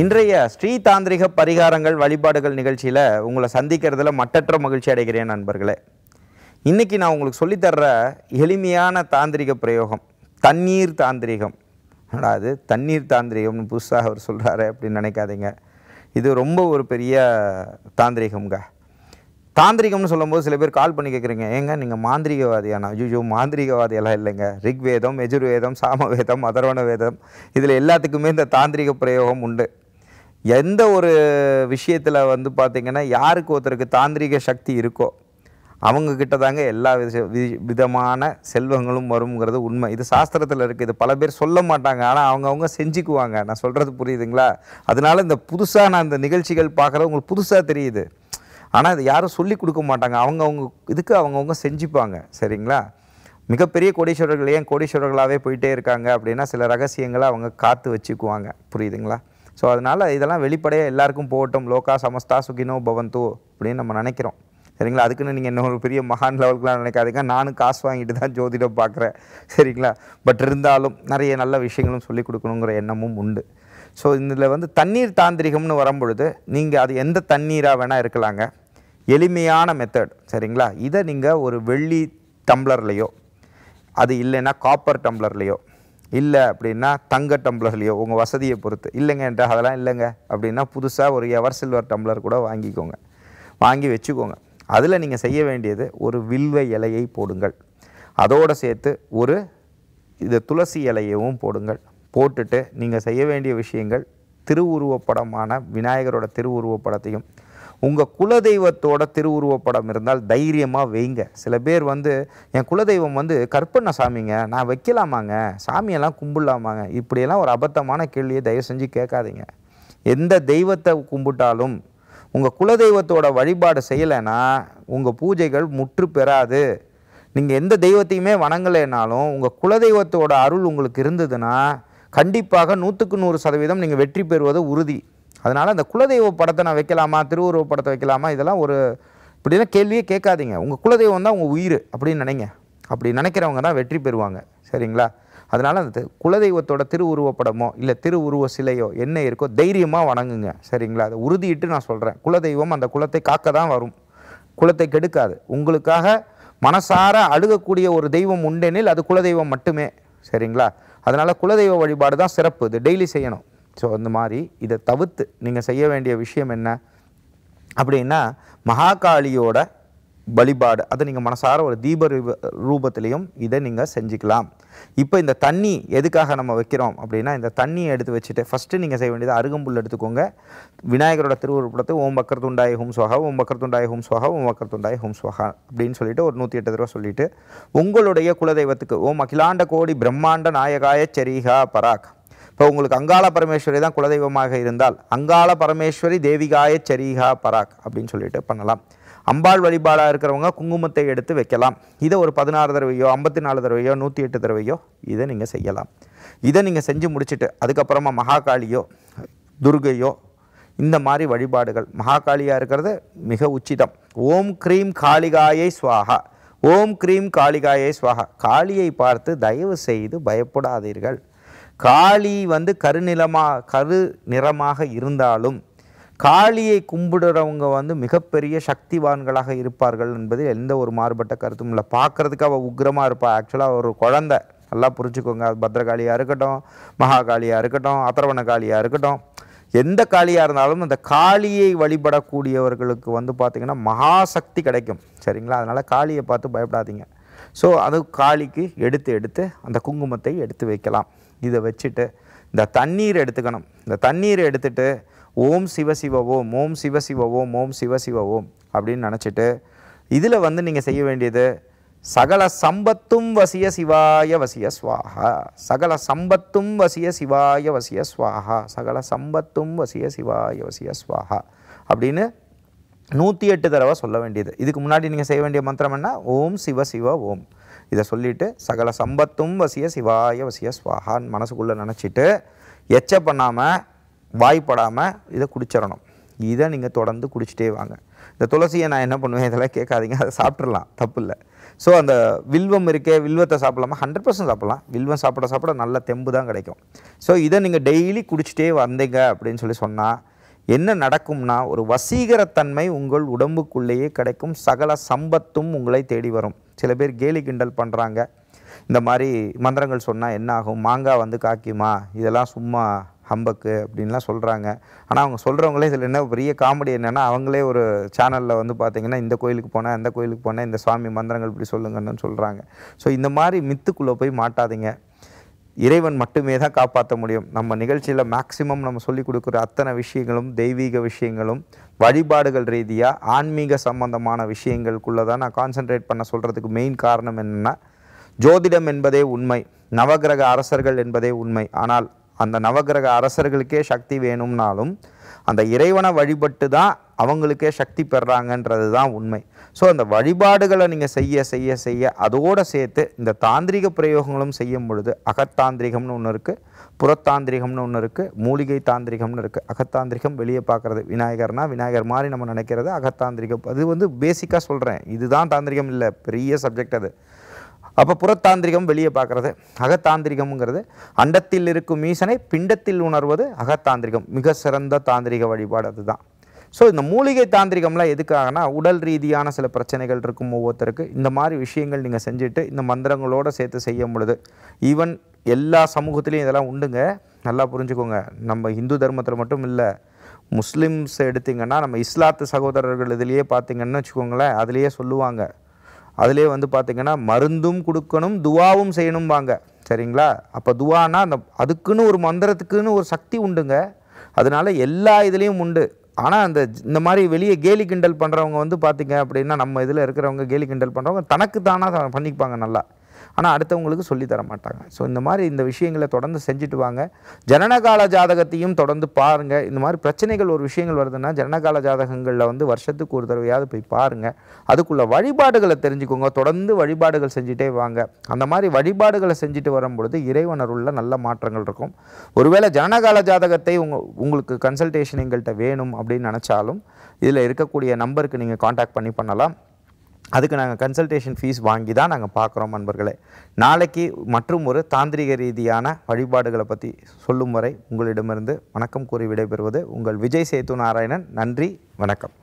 இன்றைய ஸ்ரீ தாந்திரிக பரிகாரங்கள் வழிபாடுகள் நிகழ்ச்சியில் உங்களை சந்திக்கிறதுல மட்டற்ற மகிழ்ச்சி அடைகிறேன் நண்பர்களே இன்றைக்கி நான் உங்களுக்கு சொல்லித்தர்ற எளிமையான தாந்திரிக பிரயோகம் தண்ணீர் தாந்திரிகம் அதாவது தண்ணீர் தாந்திரிகம்னு புதுசாக அவர் சொல்கிறாரு அப்படின்னு நினைக்காதீங்க இது ரொம்ப ஒரு பெரிய தாந்திரிகம்ங்க தாந்திரிகம்னு சொல்லும்போது சில பேர் கால் பண்ணி கேட்குறீங்க ஏங்க நீங்கள் மாந்திரிகவாதியானா ஐயோ மாந்திரிகவாதியெல்லாம் இல்லைங்க ரிக்வேதம் எஜுர்வேதம் சாமவேதம் அதர்வண வேதம் இதில் எல்லாத்துக்குமே இந்த தாந்திரிக பிரயோகம் உண்டு எந்த ஒரு விஷயத்தில் வந்து பார்த்திங்கன்னா யாருக்கு ஒருத்தருக்கு தாந்திரிக சக்தி இருக்கோ அவங்கக்கிட்ட தாங்க எல்லா விதமான செல்வங்களும் வருங்கிறது உண்மை இது சாஸ்திரத்தில் இருக்குது இது பல பேர் சொல்ல மாட்டாங்க ஆனால் அவங்கவுங்க செஞ்சுக்குவாங்க நான் சொல்கிறது புரியுதுங்களா அதனால் இந்த புதுசாக நான் இந்த நிகழ்ச்சிகள் பார்க்குறது உங்களுக்கு புதுசாக தெரியுது ஆனால் இது யாரும் சொல்லி கொடுக்க மாட்டாங்க அவங்கவுங்க இதுக்கு அவங்கவுங்க செஞ்சுப்பாங்க சரிங்களா மிகப்பெரிய கோடீஸ்வரர்கள் ஏன் கோடீஸ்வரர்களாகவே போயிட்டே இருக்காங்க அப்படின்னா சில ரகசியங்களை அவங்க காத்து வச்சுக்குவாங்க புரியுதுங்களா ஸோ அதனால் இதெல்லாம் வெளிப்படையாக எல்லாருக்கும் போகட்டும் லோகா சமஸ்தா சுகினோ பவந்தோ அப்படின்னு நம்ம நினைக்கிறோம் சரிங்களா அதுக்குன்னு நீங்கள் இன்னொரு பெரிய மகான் லெவலுக்குலாம் நினைக்காதீங்க நானும் காசு வாங்கிட்டு தான் ஜோதிடம் பார்க்குறேன் சரிங்களா பட் இருந்தாலும் நிறைய நல்ல விஷயங்களும் சொல்லிக் கொடுக்கணுங்கிற எண்ணமும் உண்டு ஸோ இதில் வந்து தண்ணீர் தாந்திரிகம்னு வரும்பொழுது நீங்கள் அது எந்த தண்ணீராக வேணால் இருக்கலாங்க எளிமையான மெத்தட் சரிங்களா இதை நீங்கள் ஒரு வெள்ளி டம்ளர்லேயோ அது இல்லைன்னா காப்பர் டம்ளர்லேயோ இல்லை அப்படின்னா தங்க டம்ளர்லையோ உங்கள் வசதியை பொறுத்து இல்லைங்க அதெல்லாம் இல்லைங்க அப்படின்னா புதுசாக ஒரு எவர் சில்வர் டம்ளர் கூட வாங்கிக்கோங்க வாங்கி வச்சுக்கோங்க அதில் நீங்கள் செய்ய வேண்டியது ஒரு வில்வ இலையை போடுங்கள் அதோடு சேர்த்து ஒரு இது துளசி இலையவும் போடுங்கள் போட்டுட்டு நீங்கள் செய்ய வேண்டிய விஷயங்கள் திருவுருவப்படமான விநாயகரோட திருவுருவப்படத்தையும் உங்கள் குலதெய்வத்தோட திருவுருவப்படம் இருந்தால் தைரியமாக வைங்க சில பேர் வந்து என் குலதெய்வம் வந்து கற்பனை சாமிங்க நான் வைக்கலாமாங்க சாமியெல்லாம் கும்பிடலாமாங்க இப்படியெல்லாம் ஒரு அபத்தமான கேள்வியை தயவு செஞ்சு கேட்காதீங்க எந்த தெய்வத்தை கும்பிட்டாலும் உங்கள் குலதெய்வத்தோட வழிபாடு செய்யலைன்னா உங்கள் பூஜைகள் முற்று பெறாது நீங்கள் எந்த தெய்வத்தையுமே வணங்கலைனாலும் உங்கள் குலதெய்வத்தோட அருள் உங்களுக்கு இருந்ததுன்னா கண்டிப்பாக நூற்றுக்கு நூறு சதவீதம் நீங்கள் வெற்றி பெறுவது உறுதி அதனால் அந்த குலதெய்வ படத்தை நான் வைக்கலாமா திருவுருவ படத்தை வைக்கலாமா இதெல்லாம் ஒரு இப்படிலாம் கேள்வியே கேட்காதீங்க உங்கள் குலதெய்வம் தான் உங்கள் உயிர் அப்படின்னு நினைங்க அப்படி நினைக்கிறவங்க தான் வெற்றி பெறுவாங்க சரிங்களா அதனால் அந்த குலதெய்வத்தோட திருவுருவப்படமோ இல்லை திருவுருவ சிலையோ என்ன இருக்கோ தைரியமாக வணங்குங்க சரிங்களா அதை உறுதியிட்டு நான் சொல்கிறேன் குலதெய்வம் அந்த குலத்தை காக்க தான் வரும் குலத்தை கெடுக்காது உங்களுக்காக மனசார அழுகக்கூடிய ஒரு தெய்வம் உண்டெனில் அது குலதெய்வம் மட்டுமே சரிங்களா அதனால் குலதெய்வ வழிபாடு தான் சிறப்பு இது டெய்லி செய்யணும் ஸோ அந்த மாதிரி இதை தவிர்த்து நீங்கள் செய்ய வேண்டிய விஷயம் என்ன அப்படின்னா மகாகாளியோட வழிபாடு அதை நீங்கள் மனசார ஒரு தீப ரூபத்திலையும் இதை நீங்கள் செஞ்சுக்கலாம் இப்போ இந்த தண்ணி எதுக்காக நம்ம வைக்கிறோம் அப்படின்னா இந்த தண்ணியை எடுத்து வச்சுட்டு ஃபஸ்ட்டு நீங்கள் செய்ய வேண்டியது அருகம்புல் எடுத்துக்கோங்க விநாயகரோட திருவுருப்படத்தை ஓம் பக்கர் துண்டாய் ஹும் சுவாகா ஓம் பக்கர் துண்டாய் ஹும் சுவாகா ஓம் பக்கர் துண்டாய் ஹும் சுவாகா அப்படின்னு சொல்லிட்டு ஒரு நூற்றி எட்டு ரூபா சொல்லிவிட்டு உங்களுடைய குலதெய்வத்துக்கு ஓம் அகிலாண்ட கோடி பிரம்மாண்ட நாயகாய செரிகா பராக் இப்போ உங்களுக்கு அங்காள பரமேஸ்வரி தான் குலதெய்வமாக இருந்தால் அங்காள பரமேஸ்வரி தேவிகாய சரிகா பராக் அப்படின்னு சொல்லிட்டு பண்ணலாம் அம்பாள் வழிபாடாக இருக்கிறவங்க குங்குமத்தை எடுத்து வைக்கலாம் இதை ஒரு பதினாறு தடவையோ ஐம்பத்தி நாலு தடவையோ நூற்றி எட்டு தடவையோ இதை நீங்கள் செய்யலாம் இதை நீங்கள் செஞ்சு முடிச்சுட்டு அதுக்கப்புறமா மகாகாளியோ துர்கையோ இந்த மாதிரி வழிபாடுகள் மகாகாளியாக இருக்கிறது மிக உச்சிதம் ஓம் க்ரீம் காளிகாயை சுவாகா ஓம் க்ரீம் காளிகாயை சுவாகா காளியை பார்த்து தயவு செய்து பயப்படாதீர்கள் காளி வந்து கருநிலமாக கரு நிறமாக இருந்தாலும் காளியை கும்பிடுறவங்க வந்து மிகப்பெரிய சக்திவான்களாக இருப்பார்கள் என்பது எந்த ஒரு மாறுபட்ட கருத்தும் இல்லை பார்க்குறதுக்கு அவள் உக்ரமாக இருப்பாள் ஆக்சுவலாக ஒரு குழந்த நல்லா புரிஞ்சுக்கோங்க பத்ரகாளியாக இருக்கட்டும் மகாகாளியாக இருக்கட்டும் அத்தரவண காளியாக இருக்கட்டும் எந்த காளியாக இருந்தாலும் அந்த காளியை வழிபடக்கூடியவர்களுக்கு வந்து பார்த்திங்கன்னா மகாசக்தி கிடைக்கும் சரிங்களா அதனால் காளியை பார்த்து பயப்படாதீங்க ஸோ அது காளிக்கு எடுத்து எடுத்து அந்த குங்குமத்தை எடுத்து வைக்கலாம் இதை வச்சுட்டு இந்த தண்ணீர் எடுத்துக்கணும் இந்த தண்ணீர் எடுத்துட்டு ஓம் சிவ ஓம் ஓம் சிவ ஓம் ஓம் சிவ சிவவோம் அப்படின்னு நினச்சிட்டு இதில் வந்து நீங்கள் செய்ய வேண்டியது சகல சம்பத்தும் வசிய சிவாய வசிய ஸ்வாஹா சகல சம்பத்தும் வசிய சிவாய வசிய ஸ்வாஹா சகல சம்பத்தும் வசிய சிவாய வசிய ஸ்வாஹா அப்படின்னு நூற்றி எட்டு தடவை சொல்ல வேண்டியது இதுக்கு முன்னாடி நீங்கள் செய்ய வேண்டிய மந்திரம் என்ன ஓம் சிவ சிவ ஓம் இதை சொல்லிவிட்டு சகல சம்பத்தும் வசிய சிவாய வசிய ஸ்வாஹான்னு மனசுக்குள்ளே நினச்சிட்டு எச்ச பண்ணாமல் வாய்ப்படாமல் இதை குடிச்சிடணும் இதை நீங்கள் தொடர்ந்து குடிச்சிட்டே வாங்க இந்த துளசியை நான் என்ன பண்ணுவேன் இதெல்லாம் கேட்காதீங்க அதை சாப்பிட்றலாம் தப்பு இல்லை ஸோ அந்த வில்வம் இருக்கே வில்வத்தை சாப்பிடலாமா ஹண்ட்ரட் பர்சன்ட் சாப்பிட்லாம் வில்வம் சாப்பிட சாப்பிட நல்ல தெம்பு தான் கிடைக்கும் ஸோ இதை நீங்கள் டெய்லி குடிச்சிட்டே வந்தீங்க அப்படின்னு சொல்லி சொன்னால் என்ன நடக்கும்னா ஒரு வசீகரத்தன்மை உங்கள் உடம்புக்குள்ளேயே கிடைக்கும் சகல சம்பத்தும் உங்களை தேடி வரும் சில பேர் கேலி கிண்டல் பண்ணுறாங்க இந்த மாதிரி மந்திரங்கள் சொன்னால் என்ன ஆகும் மாங்காய் வந்து காக்கிமா இதெல்லாம் சும்மா ஹம்பக்கு அப்படின்லாம் சொல்கிறாங்க ஆனால் அவங்க சொல்கிறவங்களே இதில் என்ன பெரிய காமெடி என்னென்னா அவங்களே ஒரு சேனலில் வந்து பார்த்திங்கன்னா இந்த கோயிலுக்கு போனேன் அந்த கோயிலுக்கு போனேன் இந்த சுவாமி மந்திரங்கள் இப்படி சொல்லுங்கன்னு சொல்கிறாங்க ஸோ இந்த மாதிரி மித்துக்குள்ளே போய் மாட்டாதீங்க இறைவன் மட்டுமே தான் காப்பாற்ற முடியும் நம்ம நிகழ்ச்சியில் மேக்சிமம் நம்ம சொல்லிக் கொடுக்குற அத்தனை விஷயங்களும் தெய்வீக விஷயங்களும் வழிபாடுகள் ரீதியாக ஆன்மீக சம்பந்தமான விஷயங்களுக்குள்ளே தான் நான் கான்சென்ட்ரேட் பண்ண சொல்கிறதுக்கு மெயின் காரணம் என்னென்னா ஜோதிடம் என்பதே உண்மை நவகிரக அரசர்கள் என்பதே உண்மை ஆனால் அந்த நவகிரக அரசர்களுக்கே சக்தி வேணும்னாலும் அந்த இறைவனை வழிபட்டு தான் அவங்களுக்கே சக்தி பெறாங்கன்றது தான் உண்மை ஸோ அந்த வழிபாடுகளை நீங்கள் செய்ய செய்ய செய்ய அதோடு சேர்த்து இந்த தாந்திரிக பிரயோகங்களும் செய்யும் பொழுது அகத்தாந்திரிகம்னு ஒன்று இருக்குது புறத்தாந்திரிகம்னு ஒன்று இருக்குது மூலிகை தாந்திரிகம்னு இருக்குது அகத்தாந்திரிகம் வெளியே பார்க்குறது விநாயகர்னா விநாயகர் மாதிரி நம்ம நினைக்கிறது அகத்தாந்திரிகம் அது வந்து பேசிக்காக சொல்கிறேன் இதுதான் தாந்திரிகம் இல்லை பெரிய சப்ஜெக்ட் அது அப்போ புறத்தாந்திரிகம் வெளியே பார்க்குறது அகத்தாந்திரிகம்ங்கிறது அண்டத்தில் இருக்கும் மீசனை பிண்டத்தில் உணர்வது அகத்தாந்திரிகம் மிக சிறந்த தாந்திரிக வழிபாடு அதுதான் ஸோ இந்த மூலிகை தாந்திரிகம்லாம் எதுக்காகனா உடல் ரீதியான சில பிரச்சனைகள் இருக்கும் ஒவ்வொருத்தருக்கு இந்த மாதிரி விஷயங்கள் நீங்கள் செஞ்சுட்டு இந்த மந்திரங்களோடு சேர்த்து செய்யும் பொழுது ஈவன் எல்லா சமூகத்துலேயும் இதெல்லாம் உண்டுங்க நல்லா புரிஞ்சுக்கோங்க நம்ம இந்து தர்மத்தில் மட்டும் இல்லை முஸ்லீம்ஸ் எடுத்திங்கன்னா நம்ம இஸ்லாத்து சகோதரர்கள் இதிலேயே பார்த்திங்கன்னு வச்சுக்கோங்களேன் அதிலேயே சொல்லுவாங்க அதிலே வந்து பார்த்திங்கன்னா மருந்தும் கொடுக்கணும் துவாவும் செய்யணும்பாங்க சரிங்களா அப்போ துவானா அந்த அதுக்குன்னு ஒரு மந்திரத்துக்குன்னு ஒரு சக்தி உண்டுங்க அதனால் எல்லா இதுலேயும் உண்டு ஆனால் அந்த இந்த மாதிரி வெளியே கேலி கிண்டல் பண்ணுறவங்க வந்து பார்த்திங்க அப்படின்னா நம்ம இதில் இருக்கிறவங்க கேலி கிண்டல் பண்ணுறவங்க தனக்கு தானாக பண்ணிப்பாங்க நல்லா ஆனால் அடுத்தவங்களுக்கு சொல்லித்தர மாட்டாங்க ஸோ இந்த மாதிரி இந்த விஷயங்களை தொடர்ந்து செஞ்சுட்டு வாங்க ஜனனகால ஜாதகத்தையும் தொடர்ந்து பாருங்கள் இந்த மாதிரி பிரச்சனைகள் ஒரு விஷயங்கள் வருதுன்னா ஜனனகால ஜாதகங்களில் வந்து வருஷத்துக்கு ஒரு தடவையாவது போய் பாருங்கள் அதுக்குள்ள வழிபாடுகளை தெரிஞ்சுக்கோங்க தொடர்ந்து வழிபாடுகள் செஞ்சுட்டே வாங்க அந்த மாதிரி வழிபாடுகளை செஞ்சுட்டு வரும்பொழுது இறைவனருள்ள நல்ல மாற்றங்கள் இருக்கும் ஒருவேளை ஜனனகால ஜாதகத்தை உங்கள் உங்களுக்கு கன்சல்டேஷன் எங்கள்கிட்ட வேணும் அப்படின்னு நினச்சாலும் இதில் இருக்கக்கூடிய நம்பருக்கு நீங்கள் காண்டாக்ட் பண்ணி பண்ணலாம் அதுக்கு நாங்கள் கன்சல்டேஷன் ஃபீஸ் வாங்கி தான் நாங்கள் பார்க்குறோம் நண்பர்களே நாளைக்கு மற்றும் ஒரு தாந்திரிக ரீதியான வழிபாடுகளை பற்றி சொல்லும் வரை உங்களிடமிருந்து வணக்கம் கூறி விடைபெறுவது உங்கள் விஜய் சேத்து நாராயணன் நன்றி வணக்கம்